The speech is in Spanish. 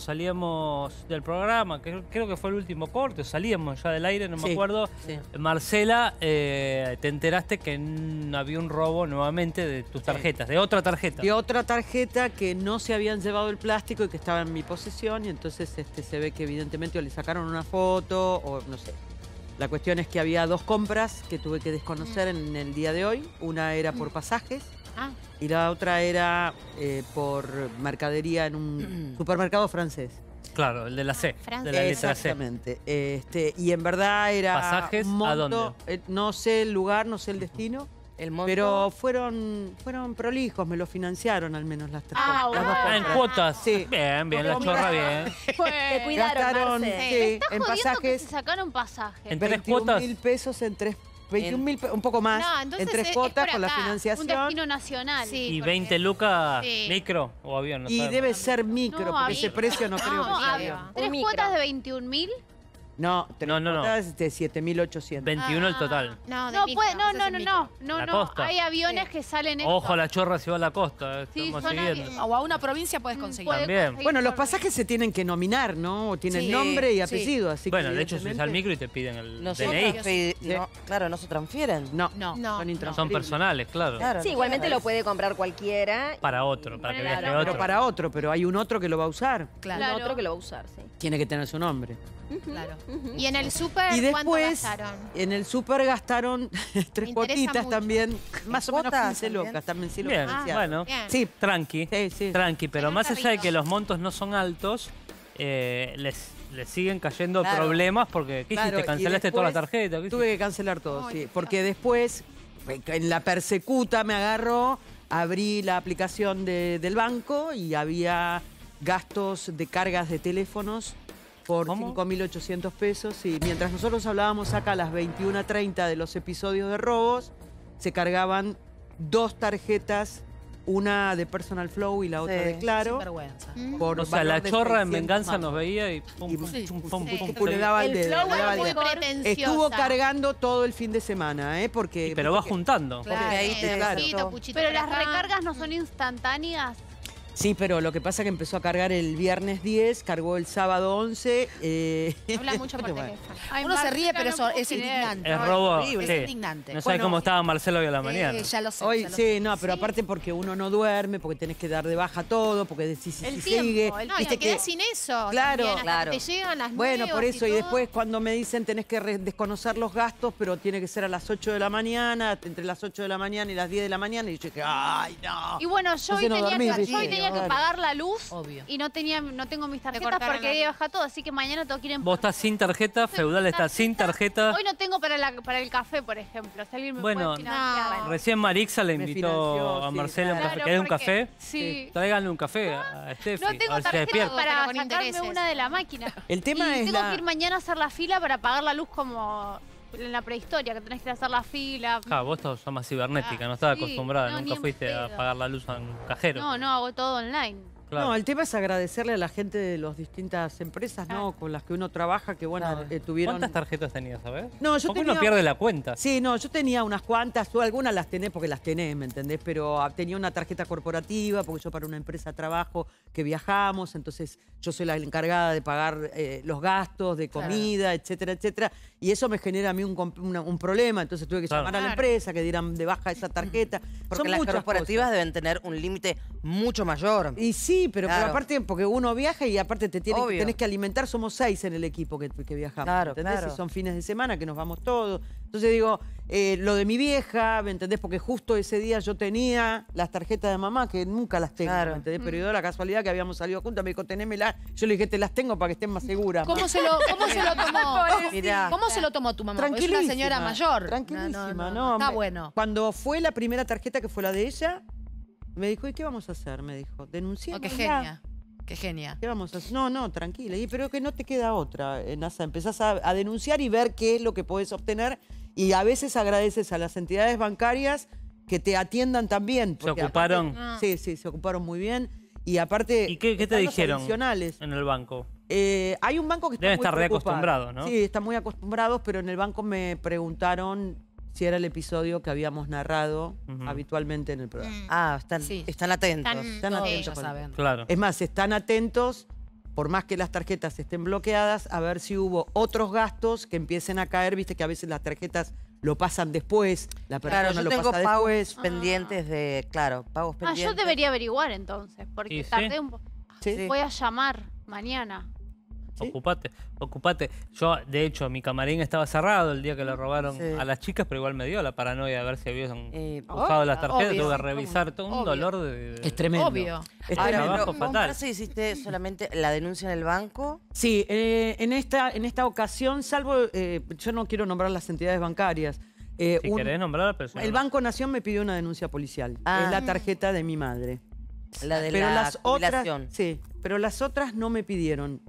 salíamos del programa, que creo que fue el último corte, salíamos ya del aire, no me acuerdo. Marcela, eh, te enteraste que había un robo nuevamente de tus tarjetas, de otra tarjeta. De otra tarjeta que no se habían llevado el plástico y que estaba en mi posesión, y entonces este, se ve que evidentemente o le sacaron una foto o no sé. La cuestión es que había dos compras que tuve que desconocer en el día de hoy. Una era por pasajes Ah. Y la otra era eh, por mercadería en un supermercado francés. Claro, el de la C, de la letra C. Exactamente. Este, y en verdad era ¿Pasajes a dónde? Eh, no sé el lugar, no sé el destino. ¿El Pero fueron, fueron prolijos, me lo financiaron al menos las tres. Ah, ah en cuotas. Sí. Bien, bien, la chorra bien. Te cuidaron, Gastaron, sí, ¿Me estás en pasajes. se sacaron pasajes. En tres cuotas. mil pesos en tres 21 mil, un poco más, en tres eh, cuotas con la financiación. Un destino nacional. Y 20 lucas micro o avión, no Y debe ser micro, porque ese precio no, creo que sea avión. Tres cuotas de 21 mil no, no, no, no. de 7.800. 21 el ah, total. No, No, no, no, no, no, Hay aviones que salen en Ojo, la chorra se va a la costa. Eh, o a una provincia puedes conseguir. También. Bueno, los pasajes se tienen que nominar, ¿no? tienen nombre y apellido, así que Bueno, de hecho, si al micro y te piden el DNI. claro, no se transfieren. No, No. son personales, claro. Sí, igualmente lo puede comprar cualquiera. Para otro, para que otro. para otro, pero hay un otro que lo va a usar. Claro, otro que lo va a usar, sí. Tiene que tener su nombre. claro. Y en el súper, Y después, en el súper gastaron tres cuotitas también, más o menos 15 locas, también sí bueno, tranqui, tranqui, pero más allá de que los montos no son altos, eh, les, siguen cayendo problemas porque ¿qué ¿Cancelaste toda la tarjeta? Tuve que cancelar todo, sí, porque después eh, en la persecuta me agarró, abrí la aplicación del banco y había gastos de cargas de teléfonos por 5.800 pesos. Y mientras nosotros hablábamos acá a las 21.30 de los episodios de robos, se cargaban dos tarjetas, una de Personal Flow y la otra de Claro. por mm. o sea, la chorra en venganza nos veía y pum, pum, pum, le daba el, dedo. Estuvo cargando todo el fin de semana, ¿eh? Porque... pero va juntando. Pero las recargas no son instantáneas. Sí, pero lo que pasa es que empezó a cargar el viernes 10, cargó el sábado 11. Eh. Habla mucho por teléfono. Uno se ríe, pero eso es indignante. Es robo es, indignante. No cómo estaba Marcelo hoy a la mañana. ya lo sé. Hoy, sí, no, pero aparte porque uno no duerme, porque tenés que dar de baja todo, porque decís si, sigue. y te quedás sin eso. Claro, claro. Te llegan las Bueno, por eso, y, después cuando me dicen tenés que desconocer los gastos, pero tiene que ser a las 8 de la mañana, entre las 8 de la mañana y las 10 de la mañana, y yo dije, ay, no. Y bueno, yo hoy tenía que pagar la luz y no tenía, no tengo mis tarjetas porque ahí baja todo, así que mañana todos quieren. Vos estás sin tarjeta, Feudal está sin tarjeta. Hoy no tengo para, la, para el café, por ejemplo. Si alguien me bueno, recién Marixa le invitó a Marcela a un café. Sí. un café a ah, Steffi. No tengo tarjeta para sacarme una de la máquina. El tema y tengo que ir mañana a hacer la fila para pagar la luz como en la prehistoria, que tenés que hacer la fila. Ah, vos sos más cibernética, ah, no estás acostumbrada, nunca fuiste a pagar la luz a un cajero. No, no, hago todo online. No, el tema es agradecerle a la gente de las distintas empresas, ¿no? Ah. Con las que uno trabaja, que bueno, eh, tuvieron... ¿Cuántas tarjetas tenías, sabes? No, yo tenía... uno pierde la cuenta. Sí, no, yo tenía unas cuantas, tú algunas las tenés porque las tenés, ¿me entendés? Pero ah, tenía una tarjeta corporativa, porque yo para una empresa trabajo que viajamos, entonces yo soy la encargada de pagar eh, los gastos de comida, etcétera, etcétera. Y eso me genera a mí un, problema, entonces tuve que llamar a la empresa, que dieran de baja esa tarjeta. Porque las corporativas deben tener un límite mucho mayor. Y sí, sí, pero, aparte, porque uno viaja y aparte te tiene, tenés que alimentar, somos seis en el equipo que, viajamos. Claro, Y son fines de semana que nos vamos todos. Entonces digo, eh, lo de mi vieja, ¿me entendés? Porque justo ese día yo tenía las tarjetas de mamá, que nunca las tengo, claro. entendés? Pero yo mm. la casualidad que habíamos salido juntas, me dijo, tenémela. Yo le dije, te las tengo para que estén más seguras. ¿Cómo, se lo, cómo tomó? ¿Cómo se lo tomó tu mamá? es una señora mayor. Tranquilísima, no. Está bueno. Cuando fue la primera tarjeta que fue la de ella, me dijo, ¿y qué vamos a hacer? Me dijo, denunciar. qué genia. Qué genia. ¿Qué vamos a hacer? No, no, tranquila. Y, pero que no te queda otra, eh, NASA. Empezás a, denunciar y ver qué es lo que puedes obtener. Y a veces agradeces a las entidades bancarias que te atiendan también. ¿Se ocuparon? Ah. sí, sí, se ocuparon muy bien. Y aparte... ¿Y qué, te dijeron en el banco? Eh, hay un banco que está Deben estar reacostumbrados, ¿no? Sí, están muy acostumbrados, pero en el banco me preguntaron si era el episodio que habíamos narrado habitualmente en el programa. Mm. Ah, están, atentos. Están, atentos. Claro. Es más, están atentos, por más que las tarjetas estén bloqueadas, a ver si hubo otros gastos que empiecen a caer. Viste que a veces las tarjetas lo pasan después, la persona claro, yo tengo pagos pendientes de, claro, pagos pendientes. Ah, yo debería averiguar entonces, porque tardé un poco. Voy a llamar mañana. Ocupate, ocupate. Yo, de hecho, mi camarín estaba cerrado el día que lo robaron a las chicas, pero igual me dio la paranoia de ver si habían eh, las tarjetas. Tuve que revisar todo un dolor de, tremendo. Obvio. Este es Ahora, no, se hiciste solamente la denuncia en el banco? Sí, eh, en, esta, en esta ocasión, salvo... Eh, yo no quiero nombrar las entidades bancarias. Eh, si querés nombrar, persona. El Banco Nación me pidió una denuncia policial. Ah. Es la tarjeta de mi madre. La de la las Sí, pero las otras no me pidieron.